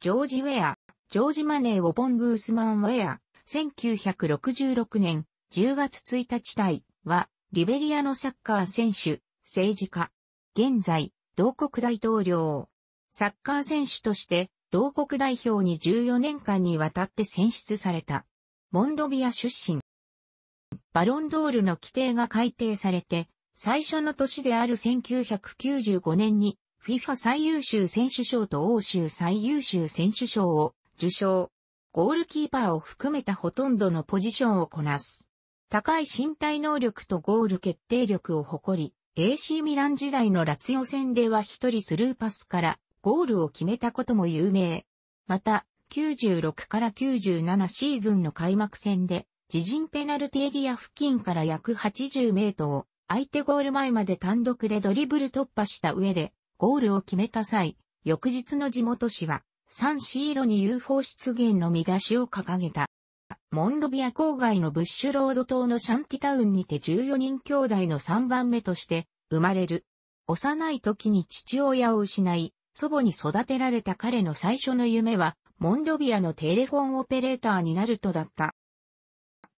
ジョージ・ウェア、ジョージ・マネーオポン・グースマン・ウェア、1966年10月1日体は、リベリアのサッカー選手、政治家。現在、同国大統領。サッカー選手として、同国代表に14年間にわたって選出された。モンドビア出身。バロンドールの規定が改定されて、最初の年である1995年に FIFA 最優秀選手賞と欧州最優秀選手賞を受賞。ゴールキーパーを含めたほとんどのポジションをこなす。高い身体能力とゴール決定力を誇り、AC ミラン時代のラツヨ戦では一人スルーパスからゴールを決めたことも有名。また、96から97シーズンの開幕戦で、自陣ペナルティエリア付近から約80メートルを相手ゴール前まで単独でドリブル突破した上で、ゴールを決めた際、翌日の地元紙は、サンシーロに UFO 出現の見出しを掲げた。モンロビア郊外のブッシュロード島のシャンティタウンにて14人兄弟の3番目として生まれる。幼い時に父親を失い、祖母に育てられた彼の最初の夢は、モンロビアのテレフォンオペレーターになるとだった。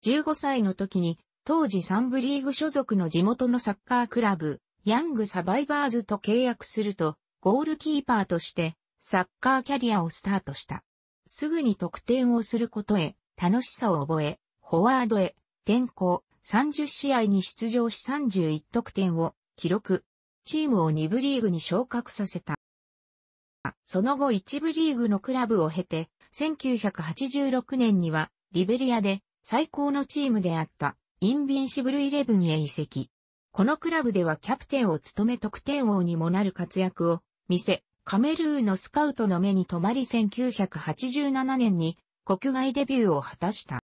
15歳の時に、当時サンブリーグ所属の地元のサッカークラブ、ヤングサバイバーズと契約すると、ゴールキーパーとして、サッカーキャリアをスタートした。すぐに得点をすることへ、楽しさを覚え、フォワードへ、転向、30試合に出場し31得点を記録。チームを2部リーグに昇格させた。その後1部リーグのクラブを経て、1986年にはリベリアで最高のチームであったインビンシブルイレブンへ移籍。このクラブではキャプテンを務め得点王にもなる活躍を見せ、カメルーンのスカウトの目に留まり1987年に国外デビューを果たした。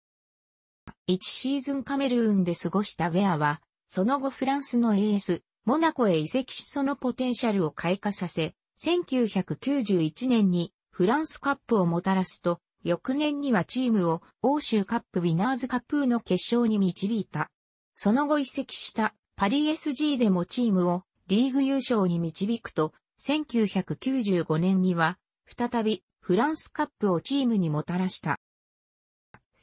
1シーズンカメルーンで過ごしたウェアは、その後フランスの AS、モナコへ移籍しそのポテンシャルを開花させ、1991年にフランスカップをもたらすと、翌年にはチームを欧州カップウィナーズカップの決勝に導いた。その後移籍したパリ SG でもチームをリーグ優勝に導くと、1995年には、再びフランスカップをチームにもたらした。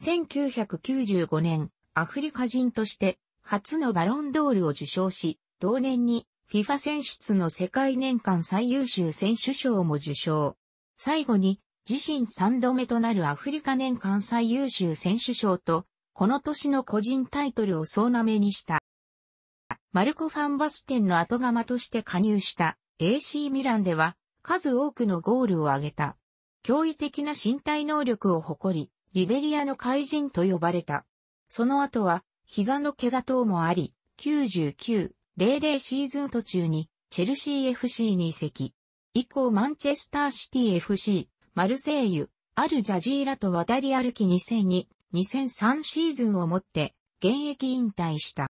1995年、アフリカ人として初のバロンドールを受賞し、同年に FIFA 選出の世界年間最優秀選手賞も受賞。最後に自身3度目となるアフリカ年間最優秀選手賞と、この年の個人タイトルを総なめにした。マルコ・ファンバステンの後釜として加入した AC ミランでは数多くのゴールを挙げた。驚異的な身体能力を誇り、リベリアの怪人と呼ばれた。その後は膝の怪我等もあり、99、00シーズン途中にチェルシー FC に移籍。以降マンチェスターシティ FC、マルセイユ、アルジャジーラと渡り歩き2002、2003シーズンをもって現役引退した。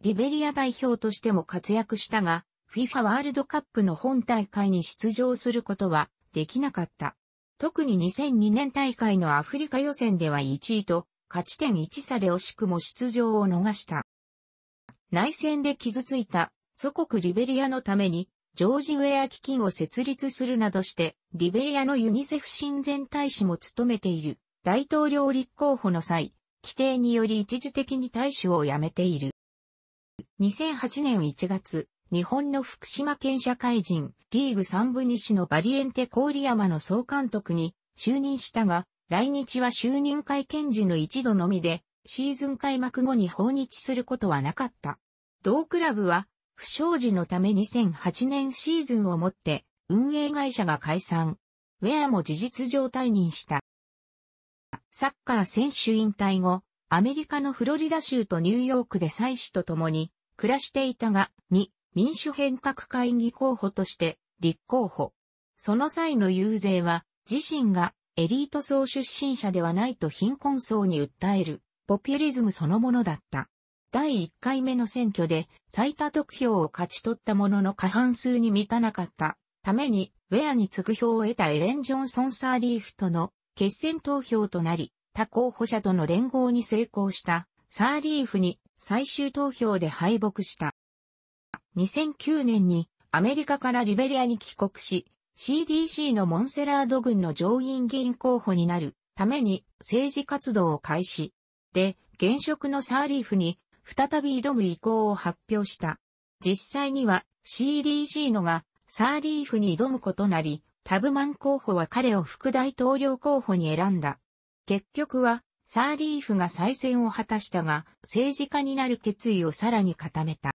リベリア代表としても活躍したが、FIFA ワールドカップの本大会に出場することはできなかった。特に2002年大会のアフリカ予選では1位と勝ち点1差で惜しくも出場を逃した。内戦で傷ついた祖国リベリアのためにジョージ・ウェア基金を設立するなどして、リベリアのユニセフ親善大使も務めている大統領立候補の際、規定により一時的に大使を辞めている。2008年1月、日本の福島県社会人、リーグ3部西のバリエンテ郡山の総監督に就任したが、来日は就任会見時の一度のみで、シーズン開幕後に訪日することはなかった。同クラブは、不祥事のため2008年シーズンをもって、運営会社が解散。ウェアも事実上退任した。サッカー選手引退後、アメリカのフロリダ州とニューヨークで妻子と共に暮らしていたが、2、民主変革会議候補として立候補。その際の遊説は、自身がエリート層出身者ではないと貧困層に訴える、ポピュリズムそのものだった。第1回目の選挙で最多得票を勝ち取ったものの過半数に満たなかったために、ウェアに次ぐ票を得たエレン・ジョンソン・サーリーフとの決選投票となり、他候補者との連合に成功したサーリーフに最終投票で敗北した。2009年にアメリカからリベリアに帰国し、CDC のモンセラード軍の上院議員候補になるために政治活動を開始。で、現職のサーリーフに再び挑む意向を発表した。実際には CDC のがサーリーフに挑むことなり、タブマン候補は彼を副大統領候補に選んだ。結局は、サーリーフが再選を果たしたが、政治家になる決意をさらに固めた。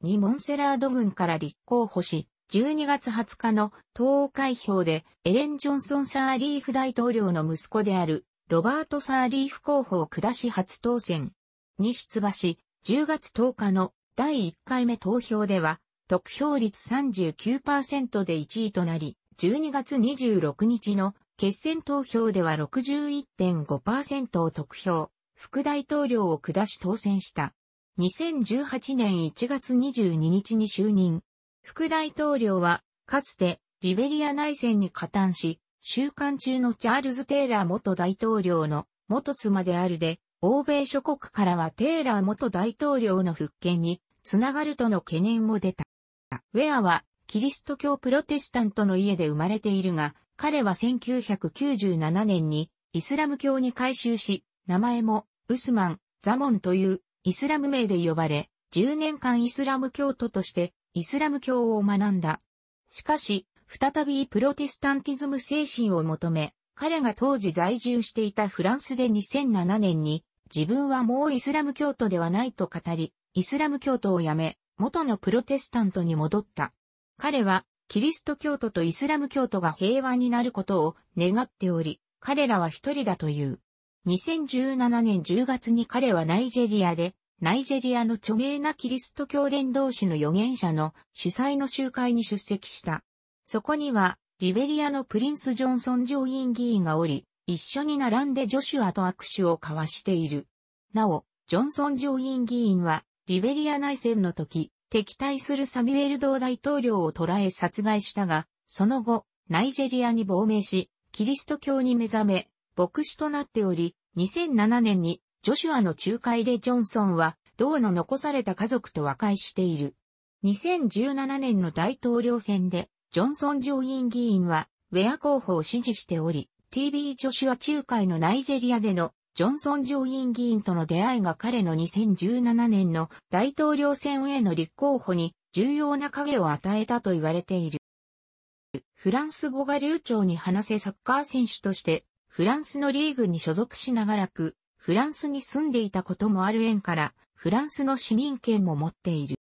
ニモンセラード軍から立候補し、12月20日の党開票でエレン・ジョンソン・サーリーフ大統領の息子であるロバート・サーリーフ候補を下し初当選に出馬し、10月10日の第1回目投票では、得票率39%で1位となり、12月26日の決選投票では61.5%を得票、副大統領を下し当選した。2018年1月22日に就任。副大統領は、かつて、リベリア内戦に加担し、収監中のチャールズ・テイラー元大統領の元妻であるで、欧米諸国からはテイラー元大統領の復権につながるとの懸念も出た。ウェアは、キリスト教プロテスタントの家で生まれているが、彼は1997年にイスラム教に改宗し、名前もウスマン、ザモンというイスラム名で呼ばれ、10年間イスラム教徒としてイスラム教を学んだ。しかし、再びプロテスタンティズム精神を求め、彼が当時在住していたフランスで2007年に、自分はもうイスラム教徒ではないと語り、イスラム教徒を辞め、元のプロテスタントに戻った。彼はキリスト教徒とイスラム教徒が平和になることを願っており、彼らは一人だという。2017年10月に彼はナイジェリアで、ナイジェリアの著名なキリスト教伝道士の預言者の主催の集会に出席した。そこには、リベリアのプリンス・ジョンソン上院議員がおり、一緒に並んでジョシュアと握手を交わしている。なお、ジョンソン上院議員は、リベリア内戦の時、敵対するサミュエルー大統領を捕らえ殺害したが、その後、ナイジェリアに亡命し、キリスト教に目覚め、牧師となっており、2007年にジョシュアの仲介でジョンソンは、ーの残された家族と和解している。2017年の大統領選で、ジョンソン上院議員は、ウェア候補を支持しており、TB ジョシュア仲介のナイジェリアでのジョンソン上院議員との出会いが彼の2017年の大統領選への立候補に重要な影を与えたと言われている。フランス語が流暢に話せサッカー選手としてフランスのリーグに所属しながらくフランスに住んでいたこともある縁からフランスの市民権も持っている。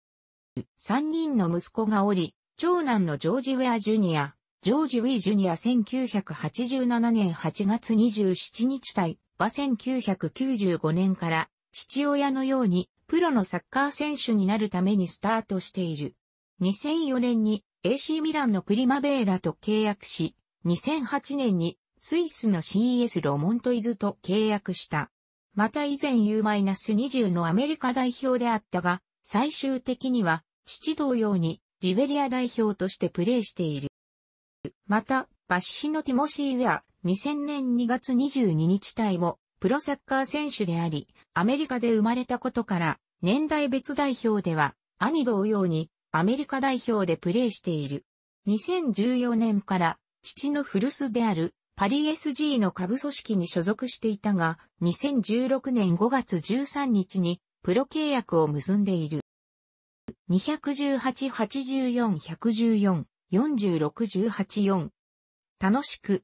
3人の息子がおり、長男のジョージ・ウェア・ジュニア、ジョージ・ウィー・ジュニア1987年8月27日対は1995年から父親のようにプロのサッカー選手になるためにスタートしている。2004年に AC ミランのプリマベーラと契約し、2008年にスイスの CS ロモントイズと契約した。また以前 U-20 のアメリカ代表であったが、最終的には父同様にリベリア代表としてプレーしている。また、バッシのティモシー・ウェア、2000年2月22日体も、プロサッカー選手であり、アメリカで生まれたことから、年代別代表では、兄同様に、アメリカ代表でプレーしている。2014年から、父の古巣である、パリ SG の下部組織に所属していたが、2016年5月13日に、プロ契約を結んでいる。218-84-114-46-18-4楽しく、